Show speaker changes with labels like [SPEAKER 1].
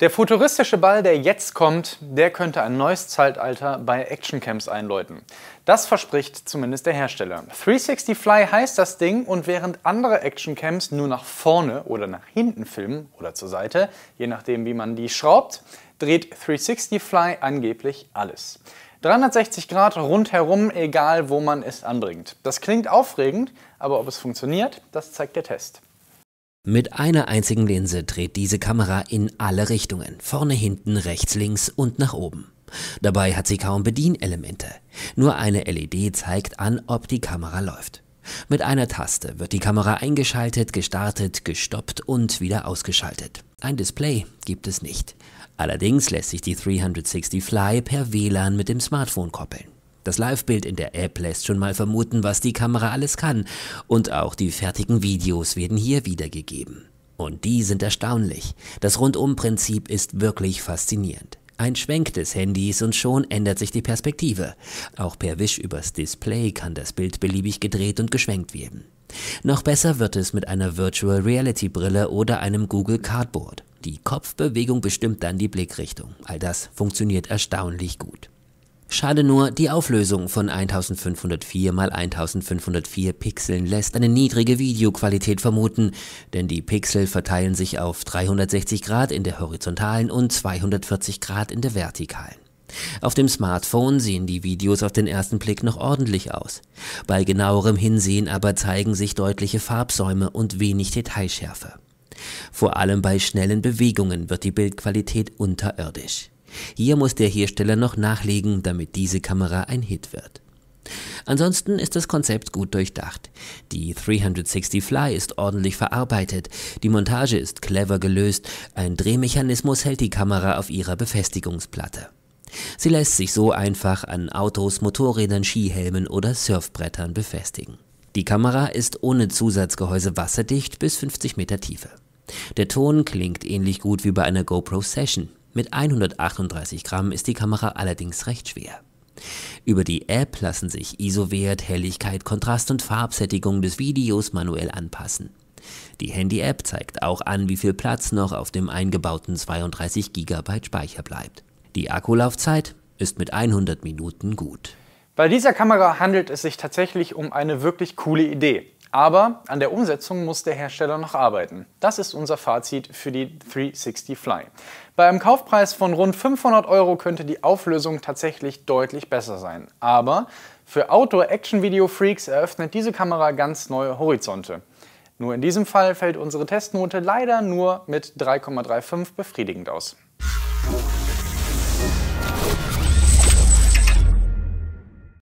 [SPEAKER 1] Der futuristische Ball, der jetzt kommt, der könnte ein neues Zeitalter bei Actioncamps einläuten. Das verspricht zumindest der Hersteller. 360 Fly heißt das Ding und während andere Actioncamps nur nach vorne oder nach hinten filmen oder zur Seite, je nachdem wie man die schraubt, dreht 360 Fly angeblich alles. 360 Grad rundherum, egal wo man es anbringt. Das klingt aufregend, aber ob es funktioniert, das zeigt der Test.
[SPEAKER 2] Mit einer einzigen Linse dreht diese Kamera in alle Richtungen, vorne, hinten, rechts, links und nach oben. Dabei hat sie kaum Bedienelemente. Nur eine LED zeigt an, ob die Kamera läuft. Mit einer Taste wird die Kamera eingeschaltet, gestartet, gestoppt und wieder ausgeschaltet. Ein Display gibt es nicht. Allerdings lässt sich die 360 Fly per WLAN mit dem Smartphone koppeln. Das Live-Bild in der App lässt schon mal vermuten, was die Kamera alles kann. Und auch die fertigen Videos werden hier wiedergegeben. Und die sind erstaunlich. Das Rundum-Prinzip ist wirklich faszinierend. Ein Schwenk des Handys und schon ändert sich die Perspektive. Auch per Wisch übers Display kann das Bild beliebig gedreht und geschwenkt werden. Noch besser wird es mit einer Virtual Reality Brille oder einem Google Cardboard. Die Kopfbewegung bestimmt dann die Blickrichtung. All das funktioniert erstaunlich gut. Schade nur, die Auflösung von 1504 x 1504 Pixeln lässt eine niedrige Videoqualität vermuten, denn die Pixel verteilen sich auf 360 Grad in der horizontalen und 240 Grad in der vertikalen. Auf dem Smartphone sehen die Videos auf den ersten Blick noch ordentlich aus. Bei genauerem Hinsehen aber zeigen sich deutliche Farbsäume und wenig Detailschärfe. Vor allem bei schnellen Bewegungen wird die Bildqualität unterirdisch. Hier muss der Hersteller noch nachlegen, damit diese Kamera ein Hit wird. Ansonsten ist das Konzept gut durchdacht. Die 360 Fly ist ordentlich verarbeitet, die Montage ist clever gelöst, ein Drehmechanismus hält die Kamera auf ihrer Befestigungsplatte. Sie lässt sich so einfach an Autos, Motorrädern, Skihelmen oder Surfbrettern befestigen. Die Kamera ist ohne Zusatzgehäuse wasserdicht bis 50 Meter Tiefe. Der Ton klingt ähnlich gut wie bei einer GoPro Session. Mit 138 Gramm ist die Kamera allerdings recht schwer. Über die App lassen sich ISO-Wert, Helligkeit, Kontrast und Farbsättigung des Videos manuell anpassen. Die Handy-App zeigt auch an, wie viel Platz noch auf dem eingebauten 32 GB Speicher bleibt. Die Akkulaufzeit ist mit 100 Minuten gut.
[SPEAKER 1] Bei dieser Kamera handelt es sich tatsächlich um eine wirklich coole Idee. Aber an der Umsetzung muss der Hersteller noch arbeiten. Das ist unser Fazit für die 360 Fly. Bei einem Kaufpreis von rund 500 Euro könnte die Auflösung tatsächlich deutlich besser sein. Aber für Outdoor-Action-Video-Freaks eröffnet diese Kamera ganz neue Horizonte. Nur in diesem Fall fällt unsere Testnote leider nur mit 3,35 befriedigend aus.